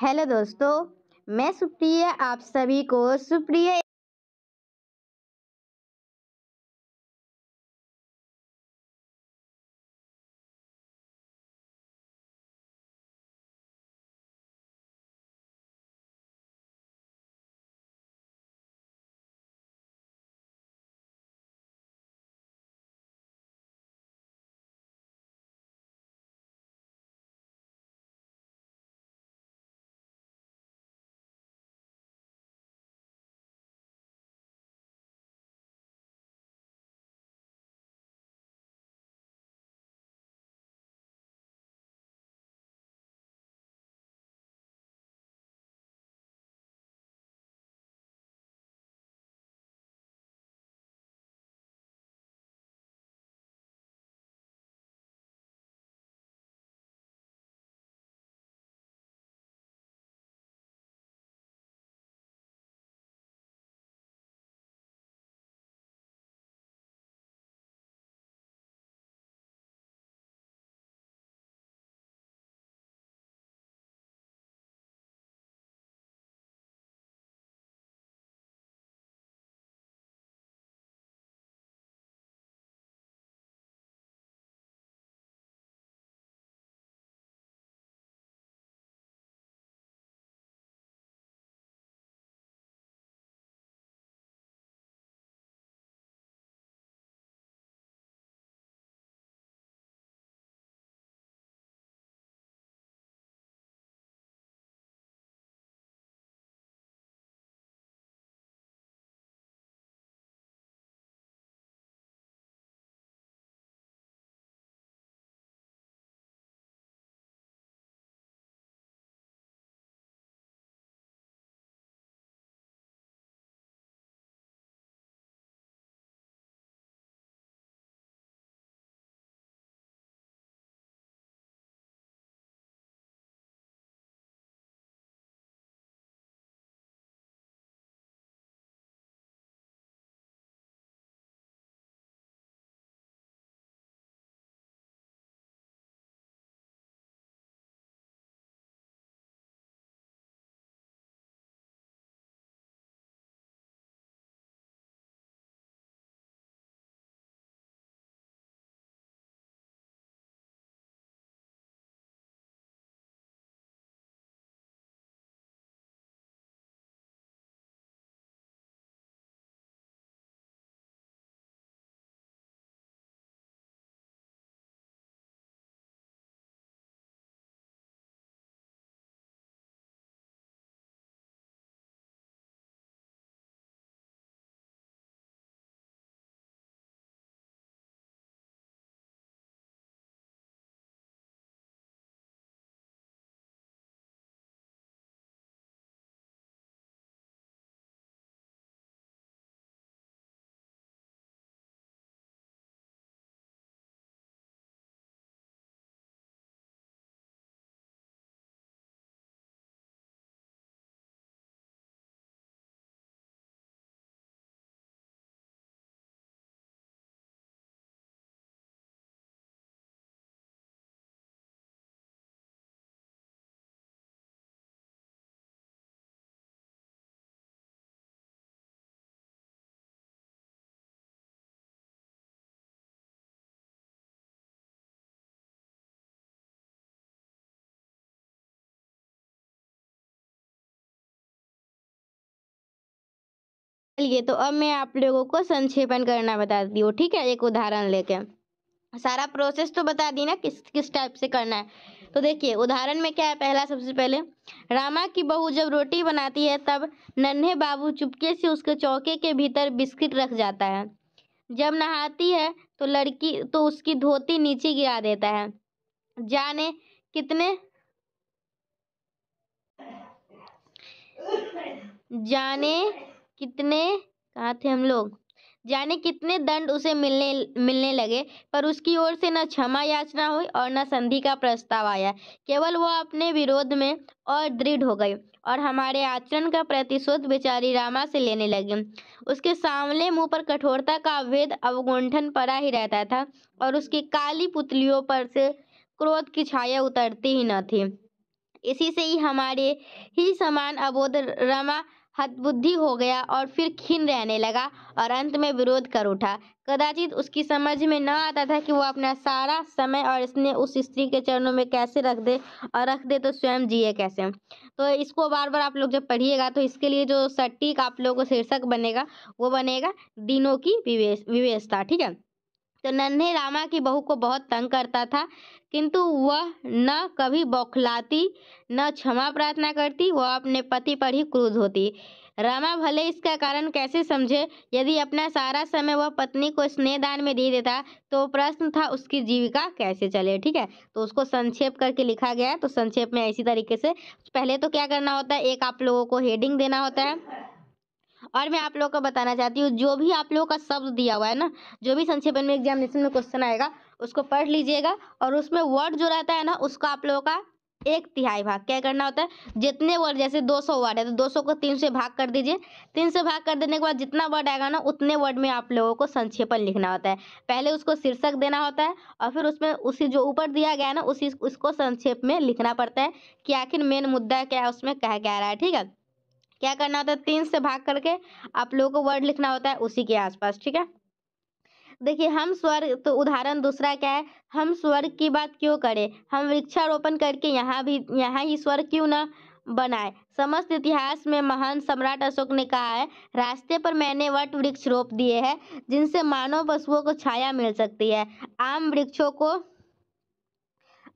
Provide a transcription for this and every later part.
hello दोस्तों मैं सुप्रिया आप सभी को सुप्रिया चलिए तो अब मैं आप लोगों को संक्षेपण करना बताती हूँ ठीक है एक उदाहरण लेके सारा प्रोसेस तो बता दी ना किस किस टाइप से करना है तो देखिए उदाहरण में क्या है पहला सबसे पहले रामा की बहू जब रोटी बनाती है तब नन्हे बाबू चुपके से उसके चौके के भीतर बिस्किट रख जाता है जब नहाती है तो लड़की तो उसकी धोती नीचे गिरा देता है जाने कितने जाने कितने कहा थे हम लोग जाने कितने दंड उसे मिलने मिलने लगे पर उसकी ओर से न क्षमा याचना हुई और न संधि का प्रस्ताव आया केवल वह अपने विरोध में और दृढ़ हो गई और हमारे आचरण का प्रतिशोध बेचारी रामा से लेने लगे उसके सामने मुंह पर कठोरता का अवैध अवगुंठन पड़ा ही रहता था और उसकी काली पुतलियों पर से क्रोध की छाया उतरती ही न थी इसी से ही हमारे ही समान अबोध रमा हतबुद्धि हो गया और फिर खिन रहने लगा और अंत में विरोध कर उठा कदाचित उसकी समझ में न आता था कि वो अपना सारा समय और इसने उस स्त्री के चरणों में कैसे रख दे और रख दे तो स्वयं जिए कैसे तो इसको बार बार आप लोग जब पढ़िएगा तो इसके लिए जो सटीक आप लोगों को शीर्षक बनेगा वो बनेगा दिनों की विवेश विवेशता ठीक है तो नन्हे रामा की बहू को बहुत तंग करता था किंतु वह न कभी बौखलाती न क्षमा प्रार्थना करती वह अपने पति पर ही क्रूद होती रामा भले इसका कारण कैसे समझे यदि अपना सारा समय वह पत्नी को स्नेह दान में दे देता तो प्रश्न था उसकी जीविका कैसे चले ठीक है तो उसको संक्षेप करके लिखा गया तो संक्षेप में इसी तरीके से पहले तो क्या करना होता है एक आप लोगों को हेडिंग देना होता है और मैं आप लोगों को बताना चाहती हूँ जो भी आप लोगों का शब्द दिया हुआ है ना जो भी संक्षेपण में एग्जामिनेशन में क्वेश्चन आएगा उसको पढ़ लीजिएगा और उसमें वर्ड जो रहता है ना उसको आप लोगों का एक तिहाई भाग क्या करना होता है जितने वर्ड जैसे 200 वर्ड है तो 200 को तीन से भाग कर दीजिए तीन से भाग कर देने के बाद जितना वर्ड आएगा ना उतने वर्ड में आप लोगों को संक्षेपण लिखना होता है पहले उसको शीर्षक देना होता है और फिर उसमें उसी जो ऊपर दिया गया है ना उसी उसको संक्षेप में लिखना पड़ता है कि आखिर मेन मुद्दा क्या है उसमें कहा गया रहा है ठीक है क्या करना होता है तीन से भाग करके आप लोगों को वर्ड लिखना होता है उसी के आसपास ठीक है देखिए हम स्वर्ग तो उदाहरण दूसरा क्या है हम स्वर्ग की बात क्यों करें हम वृक्षारोपण करके यहाँ भी यहाँ ही स्वर्ग क्यों ना बनाए समस्त इतिहास में महान सम्राट अशोक ने कहा है रास्ते पर मैंने वट वृक्ष रोप दिए हैं जिनसे मानव पशुओं को छाया मिल सकती है आम वृक्षों को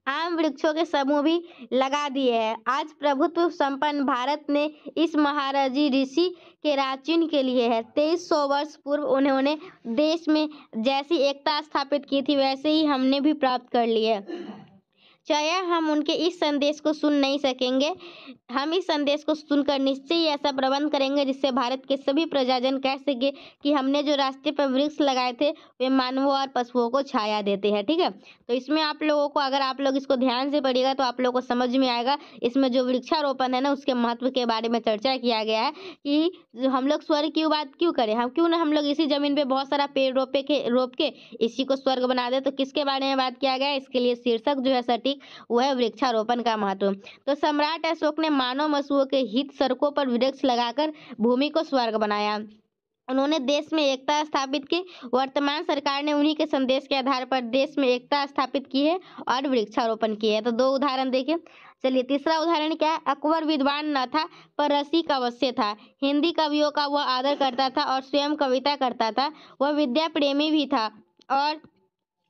आम वृक्षों के समूह भी लगा दिए हैं आज प्रभुत्व संपन्न भारत ने इस महाराजी ऋषि के राजचिन्ह के लिए है तेईस सौ वर्ष पूर्व उन्होंने देश में जैसी एकता स्थापित की थी वैसे ही हमने भी प्राप्त कर ली है चाहे हम उनके इस संदेश को सुन नहीं सकेंगे हम इस संदेश को सुनकर निश्चय ही ऐसा प्रबंध करेंगे जिससे भारत के सभी प्रजाजन कह सके कि हमने जो रास्ते पर वृक्ष लगाए थे वे मानवों और पशुओं को छाया देते हैं ठीक है तो इसमें आप लोगों को अगर आप लोग इसको ध्यान से पढ़िएगा तो आप लोगों को समझ में आएगा इसमें जो वृक्षारोपण है ना उसके महत्व के बारे में चर्चा किया गया है कि हम लोग स्वर्ग की बात क्यों करें हम क्यों ना हम लोग इसी ज़मीन पर बहुत सारा पेड़ रोपे के रोप के इसी को स्वर्ग बना दे तो किसके बारे में बात किया गया इसके लिए शीर्षक जो है सटीक अधिक वह वृक्षारोपण का महत्व तो सम्राट अशोक ने मानव मसुओं के हित सड़कों पर वृक्ष लगाकर भूमि को स्वर्ग बनाया उन्होंने देश में एकता स्थापित की वर्तमान सरकार ने उन्हीं के संदेश के आधार पर देश में एकता स्थापित की है और वृक्षारोपण किया है तो दो उदाहरण देखिए चलिए तीसरा उदाहरण क्या है अकबर विद्वान न था पर रसिक अवश्य था हिंदी कवियों का वह आदर करता था और स्वयं कविता करता था वह विद्या प्रेमी भी था और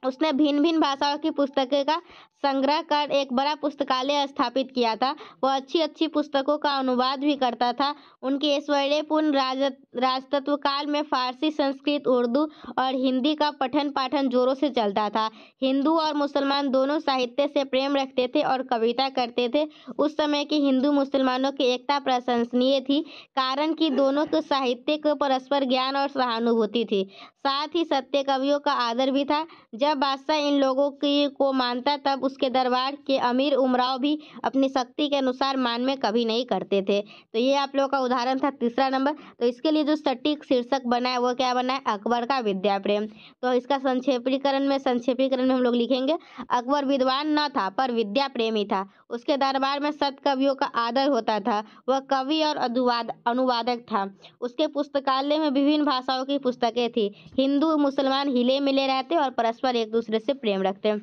उसने भिन्न भिन्न भाषाओं की पुस्तकें का संग्रह कर एक बड़ा पुस्तकालय स्थापित किया था वह अच्छी अच्छी पुस्तकों का अनुवाद भी करता था उनके ऐश्वर्यपूर्ण राज राजतत्व काल में फारसी संस्कृत उर्दू और हिंदी का पठन पाठन जोरों से चलता था हिंदू और मुसलमान दोनों साहित्य से प्रेम रखते थे और कविता करते थे उस समय के हिंदू मुसलमानों की एकता प्रशंसनीय थी कारण कि दोनों के तो साहित्य को परस्पर ज्ञान और सहानुभूति थी साथ ही सत्य कवियों का आदर भी था जब बादशाह इन लोगों की को मानता तब उस उसके दरबार के अमीर उमराव भी अपनी शक्ति के अनुसार मान में कभी नहीं करते थे तो ये आप लोगों का उदाहरण था तीसरा नंबर तो इसके लिए जो सटीक शीर्षक बना है वो क्या बना है अकबर का विद्या प्रेम तो इसका संक्षेपीकरण में संक्षेपीकरण में हम लोग लिखेंगे अकबर विद्वान न था पर विद्या प्रेमी था उसके दरबार में सत कवियों का आदर होता था वह कवि और अनुवाद अनुवादक था उसके पुस्तकालय में विभिन्न भाषाओं की पुस्तकें थी हिंदू मुसलमान हिले मिले रहते और परस्पर एक दूसरे से प्रेम रखते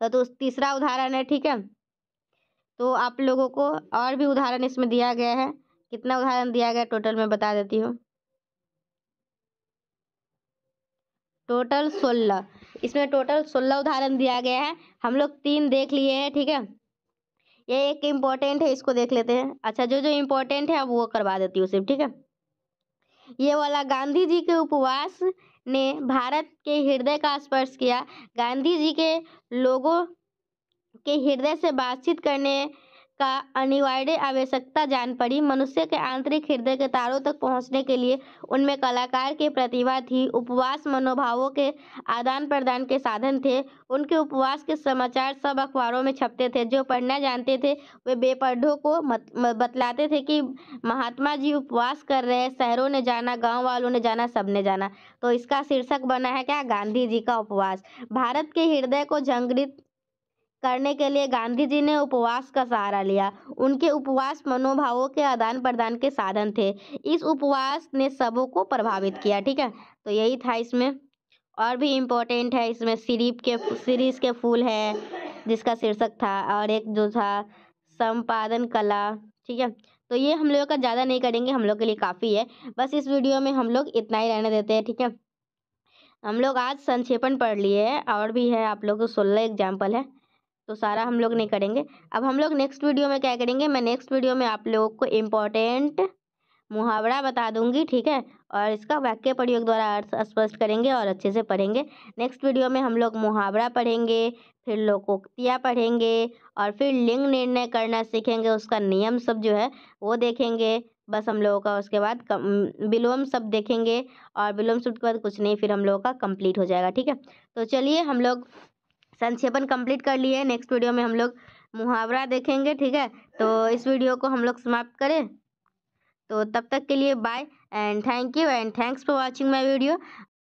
तो, तो तीसरा उदाहरण है ठीक है तो आप लोगों को और भी उदाहरण इसमें दिया गया है कितना उदाहरण दिया गया टोटल मैं बता देती हूँ टोटल सोलह इसमें टोटल सोलह उदाहरण दिया गया है हम लोग तीन देख लिए हैं ठीक है ये एक इम्पॉर्टेंट है इसको देख लेते हैं अच्छा जो जो इम्पोर्टेंट है अब वो करवा देती हूँ सिर्फ ठीक है ये वाला गांधी जी के उपवास ने भारत के हृदय का स्पर्श किया गांधी जी के लोगों के हृदय से बातचीत करने का अनिवार्य आवश्यकता जान पड़ी मनुष्य के आंतरिक हृदय के तारों तक पहुंचने के लिए उनमें कलाकार की प्रतिभा थी उपवास मनोभावों के आदान प्रदान के साधन थे उनके उपवास के समाचार सब अखबारों में छपते थे जो पढ़ना जानते थे वे बेपढ़ों को मत, बतलाते थे कि महात्मा जी उपवास कर रहे हैं शहरों ने जाना गाँव वालों ने जाना सब ने जाना तो इसका शीर्षक बना है क्या गांधी जी का उपवास भारत के हृदय को जंगृत करने के लिए गांधी जी ने उपवास का सहारा लिया उनके उपवास मनोभावों के आदान प्रदान के साधन थे इस उपवास ने सबों को प्रभावित किया ठीक है तो यही था इसमें और भी इम्पोर्टेंट है इसमें सीरीप के सीरीज के फूल है जिसका शीर्षक था और एक जो था संपादन कला ठीक है तो ये हम लोगों का ज़्यादा नहीं करेंगे हम लोग के लिए काफ़ी है बस इस वीडियो में हम लोग इतना ही रहने देते हैं ठीक है हम लोग आज संक्षेपण पढ़ लिए हैं और भी है आप लोग सोलह एग्जाम्पल है तो सारा हम लोग नहीं करेंगे अब हम लोग नेक्स्ट वीडियो में क्या करेंगे मैं नेक्स्ट वीडियो में आप लोगों को इम्पोर्टेंट मुहावरा बता दूंगी ठीक है और इसका वाक्य प्रयोग द्वारा अर्थ स्पष्ट करेंगे और अच्छे से पढ़ेंगे नेक्स्ट वीडियो में हम लोग मुहावरा पढ़ेंगे फिर लोकोक्तियाँ पढ़ेंगे और फिर लिंग निर्णय करना सीखेंगे उसका नियम सब जो है वो देखेंगे बस हम लोगों का उसके बाद विलोम शब्द देखेंगे और विलोम शब्द के बाद कुछ नहीं फिर हम लोगों का कंप्लीट हो जाएगा ठीक है तो चलिए हम लोग संक्षेपण कंप्लीट कर लिए नेक्स्ट वीडियो में हम लोग मुहावरा देखेंगे ठीक है तो इस वीडियो को हम लोग समाप्त करें तो तब तक के लिए bye and thank you and thanks for watching my video